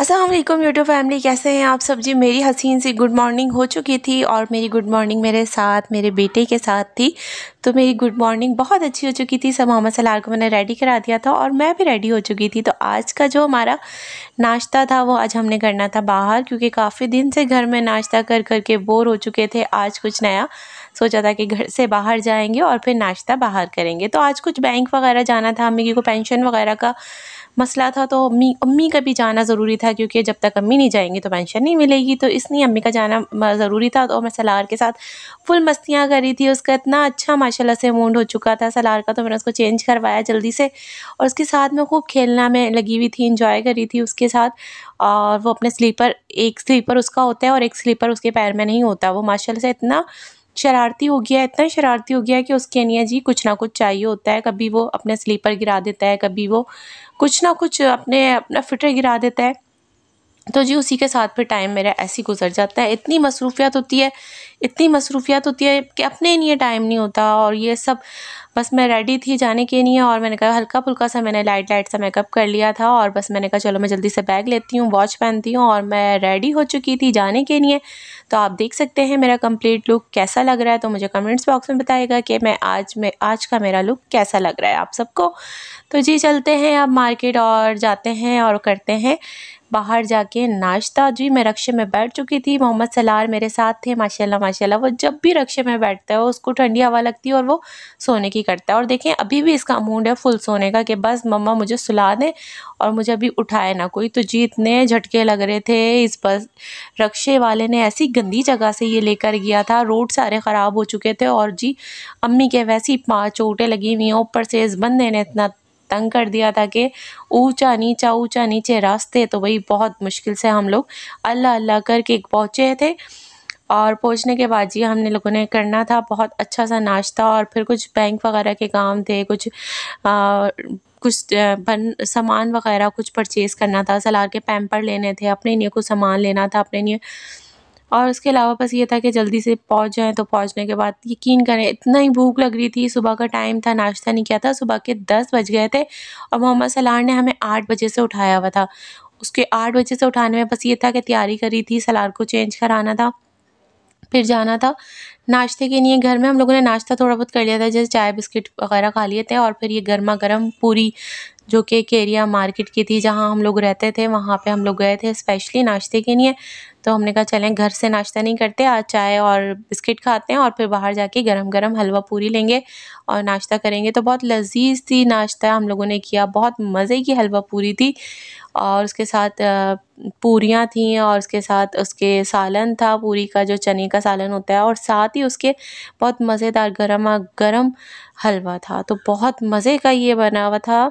Aslam YouTube family कैसे हैं आप सब जी मेरी हसीन सी गुड मॉर्निंग हो चुकी थी और मेरी गुड मॉर्निंग मेरे साथ मेरे बेटे के साथ थी तो मेरी गुड मॉर्निंग बहुत अच्छी हो चुकी थी सब मोहम्मद सलार को मैंने रेडी करा दिया था और मैं भी रेडी हो चुकी थी तो आज का जो हमारा नाश्ता था वो आज हमने करना था बाहर क्योंकि काफ़ी दिन से घर में नाश्ता कर कर के बोर हो चुके थे आज कुछ नया सोचा था कि घर से बाहर जाएंगे और फिर नाश्ता बाहर करेंगे तो आज कुछ बैंक वगैरह जाना था हमें को पेंशन वगैरह का मसला था तो अम्मी अम्मी का भी जाना ज़रूरी था क्योंकि जब तक अम्मी नहीं जाएंगी तो पेंशन नहीं मिलेगी तो इसलिए अम्मी का जाना ज़रूरी था तो मैं सलार के साथ फुल मस्तियाँ करी थी उसका इतना अच्छा माशाला से मूड हो चुका था सलार का तो मैंने उसको चेंज करवाया जल्दी से और उसके साथ में खूब खेलना में लगी हुई थी इंजॉय करी थी उसके साथ और वो अपने स्लीपर एक स्लीपर उसका होता है और एक स्लीपर उसके पैर में नहीं होता वो माशाला से इतना शरारती हो गया इतना शरारती हो गया कि उसके अनिया जी कुछ ना कुछ चाहिए होता है कभी वो अपने स्लीपर गिरा देता है कभी वो कुछ ना कुछ अपने अपना फिटर गिरा देता है तो जी उसी के साथ फिर टाइम मेरा ऐसे ही गुजर जाता है इतनी मसरूफियात होती है इतनी मसरूफियात होती है कि अपने लिए टाइम नहीं होता और ये सब बस मैं रेडी थी जाने के लिए और मैंने कहा हल्का फुल्का सा मैंने लाइट लाइट सा मेकअप कर लिया था और बस मैंने कहा चलो मैं जल्दी से बैग लेती हूँ वॉच पहनती हूँ और मैं रेडी हो चुकी थी जाने के लिए तो आप देख सकते हैं मेरा कम्प्लीट लुक कैसा लग रहा है तो मुझे कमेंट्स बॉक्स में बताएगा कि मैं आज में आज का मेरा लुक कैसा लग रहा है आप सबको तो जी चलते हैं अब मार्केट और जाते हैं और करते हैं बाहर जाके नाश्ता जी मैं रक्शे में बैठ चुकी थी मोहम्मद सलार मेरे साथ थे माशाल्लाह माशाल्लाह वो जब भी रक्शे में बैठता है उसको ठंडी हवा लगती है और वो सोने की करता है और देखें अभी भी इसका मूड है फुल सोने का कि बस मम्मा मुझे सुला दें और मुझे अभी उठाए ना कोई तो जी इतने झटके लग रहे थे इस बस रक्शे वाले ने ऐसी गंदी जगह से ये लेकर गया था रोड सारे ख़राब हो चुके थे और जी अम्मी के वैसी पाँच चोटें लगी हुई हैं ऊपर से इस बंदे ने इतना तंग कर दिया था कि ऊंचा नीचा ऊंचा नीचे रास्ते तो भाई बहुत मुश्किल से हम लोग अल्लाह अल्लाह करके पहुँचे थे और पहुँचने के बाद जी हमने लोगों ने करना था बहुत अच्छा सा नाश्ता और फिर कुछ बैंक वगैरह के काम थे कुछ आ, कुछ बन सामान वगैरह कुछ परचेज़ करना था सलार के पैम्पर लेने थे अपने लिए कुछ सामान लेना था अपने लिए और उसके अलावा बस ये था कि जल्दी से पहुँच जाएँ तो पहुँचने के बाद यकीन करें इतना ही भूख लग रही थी सुबह का टाइम था नाश्ता नहीं किया था सुबह के दस बज गए थे और मोहम्मद सलार ने हमें आठ बजे से उठाया हुआ था उसके आठ बजे से उठाने में बस ये था कि तैयारी करी थी सलार को चेंज कराना था फिर जाना था नाश्ते के लिए घर में हम लोगों ने नाश्ता थोड़ा बहुत कर लिया था जैसे चाय बिस्किट वगैरह खा लिए थे और फिर ये गर्मा गर्म पूरी जो कि एक एरिया मार्केट की थी जहाँ हम लोग रहते थे वहाँ पे हम लोग गए थे स्पेशली नाश्ते के लिए तो हमने कहा चलें घर से नाश्ता नहीं करते आज चाय और बिस्किट खाते हैं और फिर बाहर जाके गरम गरम हलवा पूरी लेंगे और नाश्ता करेंगे तो बहुत लजीज थी नाश्ता हम लोगों ने किया बहुत मज़े की हलवा पूरी थी और उसके साथ पूरियाँ थी और उसके साथ उसके सालन था पूरी का जो चने का सालन होता है और साथ ही उसके बहुत मज़ेदार गर्मा गर्म हलवा था तो बहुत मज़े का ये बना हुआ था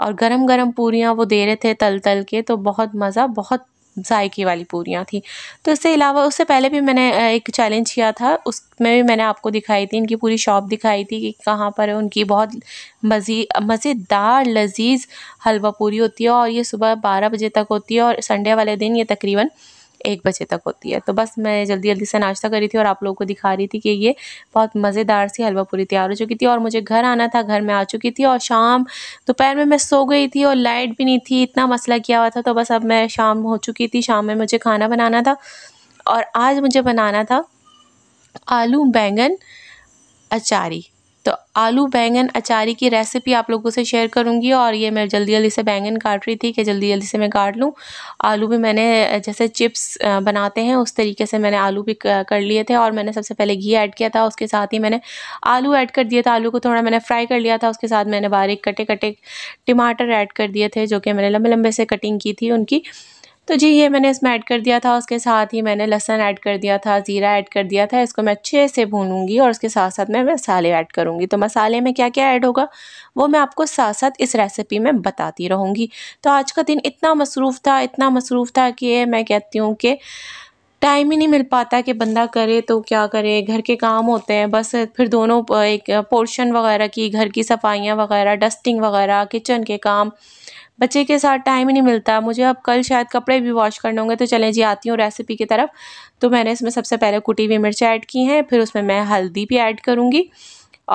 और गरम गरम पूरियाँ वो दे रहे थे तल तल के तो बहुत मज़ा बहुत जायके वाली पूरियाँ थी तो इसके अलावा उससे पहले भी मैंने एक चैलेंज किया था उसमें भी मैंने आपको दिखाई थी इनकी पूरी शॉप दिखाई थी कि कहाँ पर उनकी बहुत मज़ी मज़ेदार लजीज हलवा पूरी होती है और ये सुबह बारह बजे तक होती है और संडे वाले दिन ये तकरीबन एक बजे तक होती है तो बस मैं जल्दी जल्दी से नाश्ता करी थी और आप लोगों को दिखा रही थी कि ये बहुत मज़ेदार सी हलवा पूरी तैयार हो चुकी थी और मुझे घर आना था घर में आ चुकी थी और शाम दोपहर में मैं सो गई थी और लाइट भी नहीं थी इतना मसला किया हुआ था तो बस अब मैं शाम हो चुकी थी शाम में मुझे खाना बनाना था और आज मुझे बनाना था आलू बैंगन अचारी तो आलू बैंगन अचारी की रेसिपी आप लोगों से शेयर करूंगी और ये मैं जल्दी जल्दी से बैंगन काट रही थी कि जल्दी जल्दी से मैं काट लूँ आलू भी मैंने जैसे चिप्स बनाते हैं उस तरीके से मैंने आलू भी कर लिए थे और मैंने सबसे पहले घी ऐड किया था उसके साथ ही मैंने आलू ऐड कर दिया था आलू को थोड़ा मैंने फ्राई कर लिया था उसके साथ मैंने बारीक कटे कटे टमाटर ऐड कर दिए थे जो कि मैंने लंबे लंबे से कटिंग की थी उनकी तो जी ये मैंने इसमें ऐड कर दिया था उसके साथ ही मैंने लहसन ऐड कर दिया था ज़ीरा ऐड कर दिया था इसको मैं अच्छे से भूनूंगी और उसके साथ साथ मैं मसाले ऐड करूँगी तो मसाले में क्या क्या ऐड होगा वो मैं आपको साथ साथ इस रेसिपी में बताती रहूँगी तो आज का दिन इतना मसरूफ़ था इतना मसरूफ़ था कि मैं कहती हूँ कि टाइम ही नहीं मिल पाता कि बंदा करे तो क्या करे घर के काम होते हैं बस फिर दोनों एक पोर्शन वगैरह की घर की सफाइयाँ वगैरह डस्टिंग वगैरह किचन के काम बच्चे के साथ टाइम ही नहीं मिलता मुझे अब कल शायद कपड़े भी वॉश करने होंगे तो चलें जी आती हूँ रेसिपी की तरफ तो मैंने इसमें सबसे पहले कुटी हुई मिर्च ऐड की हैं फिर उसमें मैं हल्दी भी ऐड करूँगी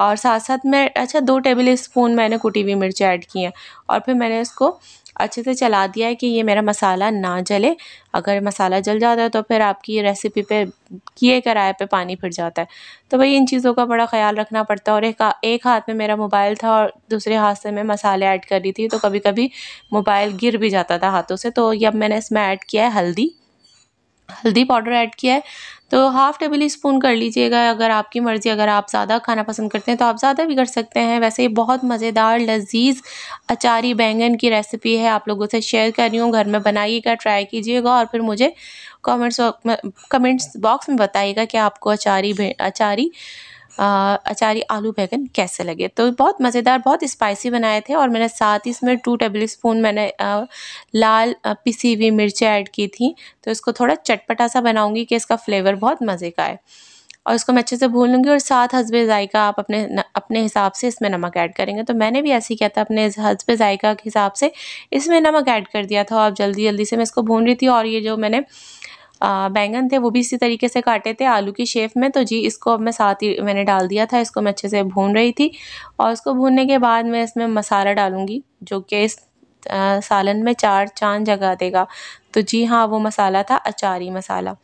और साथ साथ मैं अच्छा दो टेबल स्पून मैंने कुटी हुई मिर्च ऐड की हैं और फिर मैंने इसको अच्छे से चला दिया है कि ये मेरा मसाला ना जले अगर मसाला जल जाता है तो फिर आपकी रेसिपी पे किए कराए पे पानी फिर जाता है तो भाई इन चीज़ों का बड़ा ख्याल रखना पड़ता है और एक एक हाथ में मेरा मोबाइल था और दूसरे हाथ से मैं मसाले ऐड कर रही थी तो कभी कभी मोबाइल गिर भी जाता था हाथों से तो ये अब मैंने इसमें ऐड किया है हल्दी हल्दी पाउडर ऐड किया है तो हाफ़ टेबल स्पून कर लीजिएगा अगर आपकी मर्ज़ी अगर आप ज़्यादा खाना पसंद करते हैं तो आप ज़्यादा भी कर सकते हैं वैसे ये बहुत मज़ेदार लजीज अचारी बैंगन की रेसिपी है आप लोगों से शेयर कर रही हूँ घर में बनाइएगा ट्राई कीजिएगा और फिर मुझे कमेंट्स कमेंट्स बॉक्स में बताइएगा कि आपको अचारी अचारी अचारी आलू बैगन कैसे लगे तो बहुत मज़ेदार बहुत स्पाइसी बनाए थे और मैंने साथ ही इसमें टू टेबल स्पून मैंने लाल पिसी हुई मिर्चें ऐड की थी तो इसको थोड़ा चटपटा सा बनाऊँगी कि इसका फ्लेवर बहुत मज़े का है और इसको मैं अच्छे से भून लूँगी और साथ हसबे ज़ायका आप अपने न, अपने हिसाब से इसमें नमक ऐड करेंगे तो मैंने भी ऐसे ही किया था अपने हसबे ज़ायका के हिसाब से इसमें नमक ऐड कर दिया था और जल्दी जल्दी से मैं इसको भून रही थी और ये जो मैंने बैंगन थे वो भी इसी तरीके से काटे थे आलू की शेप में तो जी इसको अब मैं साथ ही मैंने डाल दिया था इसको मैं अच्छे से भून रही थी और उसको भूनने के बाद मैं इसमें मसाला डालूँगी जो कि इस सालन में चार चांद जगा देगा तो जी हाँ वो मसाला था अचारी मसाला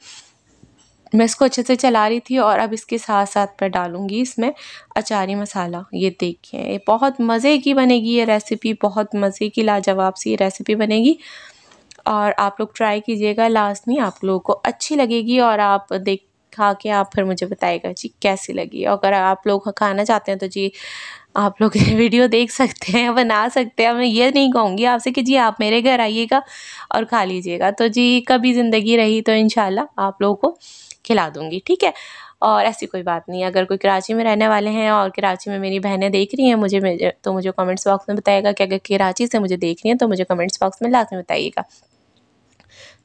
मैं इसको अच्छे से चला रही थी और अब इसके साथ साथ मैं डालूँगी इसमें अचारी मसाला ये देखिए बहुत मज़े की बनेगी ये रेसिपी बहुत मज़े की लाजवाब सी रेसिपी बनेगी और आप लोग ट्राई कीजिएगा लास्ट में आप लोगों को अच्छी लगेगी और आप देख खा के आप फिर मुझे बताएगा जी कैसी लगी अगर आप लोग खाना चाहते हैं तो जी आप लोग वीडियो देख सकते हैं बना सकते हैं मैं ये नहीं कहूँगी आपसे कि जी आप मेरे घर आइएगा और खा लीजिएगा तो जी कभी ज़िंदगी रही तो इन आप लोगों को खिला दूँगी ठीक है और ऐसी कोई बात नहीं अगर कोई कराची में रहने वाले हैं और कराची में मेरी बहनें देख रही हैं मुझे तो मुझे कमेंट्स बॉक्स में बताएगा कि अगर कराची से मुझे देख रही हैं तो मुझे कमेंट्स बॉक्स में में बताइएगा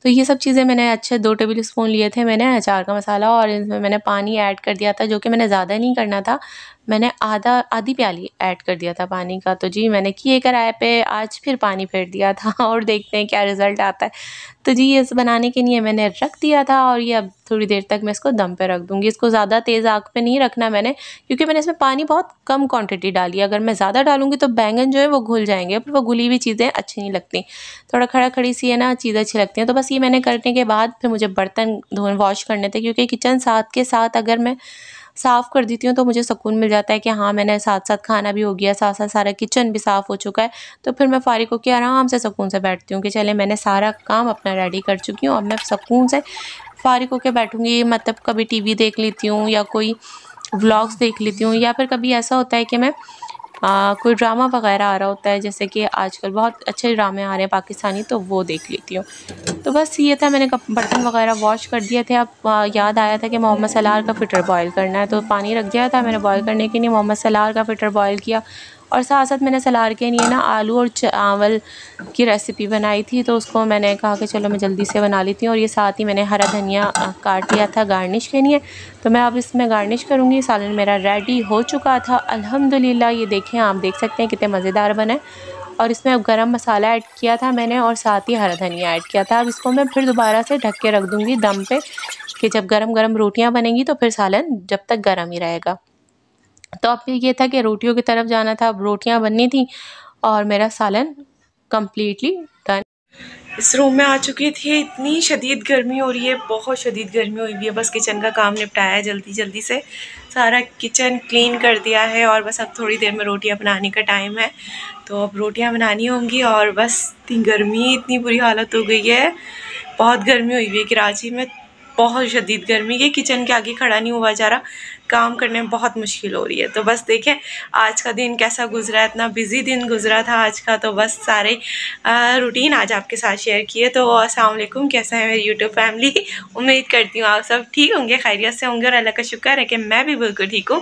तो ये सब चीज़ें मैंने अच्छे दो टेबल स्पून लिए थे मैंने अचार का मसाला और इसमें मैंने पानी ऐड कर दिया था जो कि मैंने ज़्यादा नहीं करना था मैंने आधा आधी प्याली ऐड कर दिया था पानी का तो जी मैंने किए कराए पे आज फिर पानी फेर दिया था और देखते हैं क्या रिज़ल्ट आता है तो जी ये बनाने के लिए मैंने रख दिया था और ये अब थोड़ी देर तक मैं इसको दम पे रख दूँगी इसको ज़्यादा तेज़ आग पे नहीं रखना मैंने क्योंकि मैंने इसमें पानी बहुत कम क्वान्टिटी डाली अगर मैं ज़्यादा डालूँगी तो बैंगन जो है वो घुल जाएंगे पर वो घुली हुई चीज़ें अच्छी नहीं लगती थोड़ा खड़ा खड़ी सी है ना चीज़ अच्छी लगती हैं तो बस ये मैंने करने के बाद फिर मुझे बर्तन धो वॉश करने थे क्योंकि किचन साथ के साथ अगर मैं साफ़ कर देती हूँ तो मुझे सुकून मिल जाता है कि हाँ मैंने साथ साथ खाना भी हो गया साथ साथ सारा किचन भी साफ़ हो चुका है तो फिर मैं फ़ारिग होकर आराम से सुकून से बैठती हूँ कि चले मैंने सारा काम अपना रेडी कर चुकी हूँ अब मैं सुकून से फ़ारिग होकर बैठूँगी मतलब कभी टी देख लेती हूँ या कोई व्लॉग्स देख लेती हूँ या फिर कभी ऐसा होता है कि मैं कोई ड्रामा वगैरह आ रहा होता है जैसे कि आजकल बहुत अच्छे ड्रामे आ रहे हैं पाकिस्तानी तो वो देख लेती हूँ तो बस ये था मैंने बर्तन वगैरह वॉश कर दिए थे अब याद आया था कि मोहम्मद सलार का फ़िटर बॉयल करना है तो पानी रख दिया था मैंने बॉयल करने के लिए मोहम्मद सलार का फ़िटर बॉयल किया और साथ साथ मैंने सलार के लिए ना आलू और चावल की रेसिपी बनाई थी तो उसको मैंने कहा कि चलो मैं जल्दी से बना लेती हूँ और ये साथ ही मैंने हरा धनिया काट लिया था गार्निश के लिए तो मैं अब इसमें गार्निश करूँगी सालन मेरा रेडी हो चुका था अल्हम्दुलिल्लाह ये देखें आप देख सकते हैं कितने मज़ेदार बने और इसमें गरम मसाला ऐड किया था मैंने और साथ ही हरा धनिया ऐड किया था अब इसको मैं फिर दोबारा से ढक के रख दूँगी दम पे कि जब गरम गरम रोटियां बनेंगी तो फिर सालन जब तक गरम ही रहेगा तो अब ये था कि रोटियों की तरफ जाना था अब रोटियाँ बननी थी और मेरा सालन कम्प्लीटली डन इस रूम में आ चुकी थी इतनी शदीद गर्मी हो रही है बहुत शदीद गर्मी हुई रही है बस किचन का काम निपटाया है जल्दी जल्दी से सारा किचन क्लीन कर दिया है और बस अब थोड़ी देर में रोटियां बनाने का टाइम है तो अब रोटियां बनानी होंगी और बस इतनी गर्मी इतनी बुरी हालत हो गई है बहुत गर्मी हुई हुई है कराची में बहुत शदीद गर्मी है किचन के आगे खड़ा नहीं हुआ जा रहा काम करने में बहुत मुश्किल हो रही है तो बस देखें आज का दिन कैसा गुजरा इतना बिज़ी दिन गुजरा था आज का तो बस सारे रूटीन आज आपके साथ शेयर किए तो असलम कैसा है मेरी यूट्यूब फैमिली उम्मीद करती हूँ आप सब ठीक होंगे खैरियत से होंगे और अल्लाह का शुक्र है कि मैं भी बिल्कुल ठीक हूँ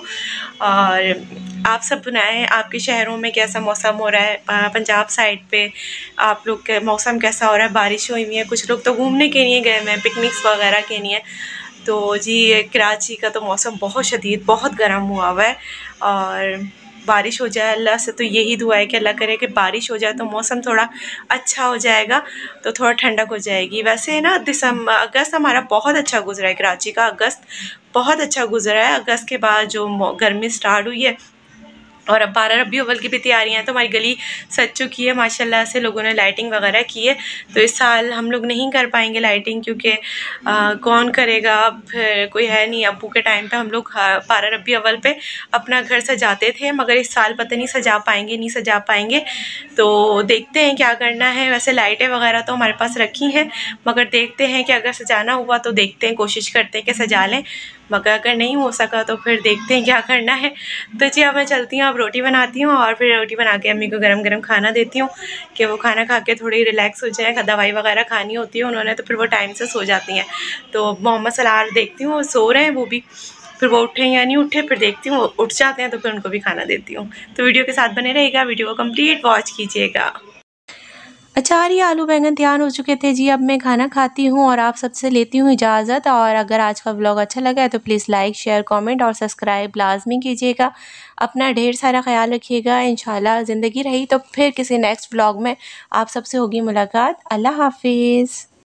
और आप सब बनाएं आपके शहरों में कैसा मौसम हो रहा है पंजाब साइड पे आप लोग के मौसम कैसा हो रहा है बारिश हुई हुई है कुछ लोग तो घूमने के लिए गए हुए हैं पिकनिक्स वगैरह के लिए तो जी कराची का तो मौसम बहुत शदीद बहुत गर्म हुआ हुआ है और बारिश हो जाए अल्लाह से तो यही दुआ है कि अल्लाह करे कि बारिश हो जाए तो मौसम थोड़ा अच्छा हो जाएगा तो थोड़ा ठंडक हो जाएगी वैसे ना दिसंबर अगस्त हमारा बहुत अच्छा गुजरा है कराची का अगस्त बहुत अच्छा गुजरा है अगस्त के बाद जो गर्मी स्टार्ट हुई है और अब बारह रबी अव्वल की भी तैयारियाँ हैं तो हमारी गली सज चुकी है माशाल्लाह से लोगों ने लाइटिंग वगैरह की है तो इस साल हम लोग नहीं कर पाएंगे लाइटिंग क्योंकि कौन करेगा अब कोई है नहीं अबू के टाइम पे हम लोग बारह रबी अव्वल पे अपना घर सजाते थे मगर इस साल पता नहीं सजा पाएंगे नहीं सजा पाएंगे तो देखते हैं क्या करना है वैसे लाइटें वगैरह तो हमारे पास रखी हैं मगर देखते हैं कि अगर सजाना हुआ तो देखते हैं कोशिश करते हैं कि सजा लें मगर अगर नहीं हो सका तो फिर देखते हैं क्या करना है तो जी अब मैं चलती हूँ अब रोटी बनाती हूँ और फिर रोटी बना के अम्मी को गरम गरम खाना देती हूँ कि वो खाना खा के थोड़ी रिलैक्स हो जाए दवाई वगैरह खानी होती है उन्होंने तो फिर वो टाइम से सो जाती हैं तो मोहम्मद सलार देखती हूँ वो सो रहे हैं वो भी फिर वो उठे या नहीं उठे फिर देखती हूँ उठ जाते हैं तो फिर उनको भी खाना देती हूँ तो वीडियो के साथ बने रहेगा वीडियो को कम्प्लीट वॉच कीजिएगा अचार और ये आलू बैंगन तैयार हो चुके थे जी अब मैं खाना खाती हूँ और आप सबसे लेती हूँ इजाज़त और अगर आज का व्लॉग अच्छा लगा है तो प्लीज़ लाइक शेयर कमेंट और सब्सक्राइब लाजमी कीजिएगा अपना ढेर सारा ख्याल रखिएगा इन ज़िंदगी रही तो फिर किसी नेक्स्ट व्लॉग में आप सबसे होगी मुलाकात अल्लाह हाफिज़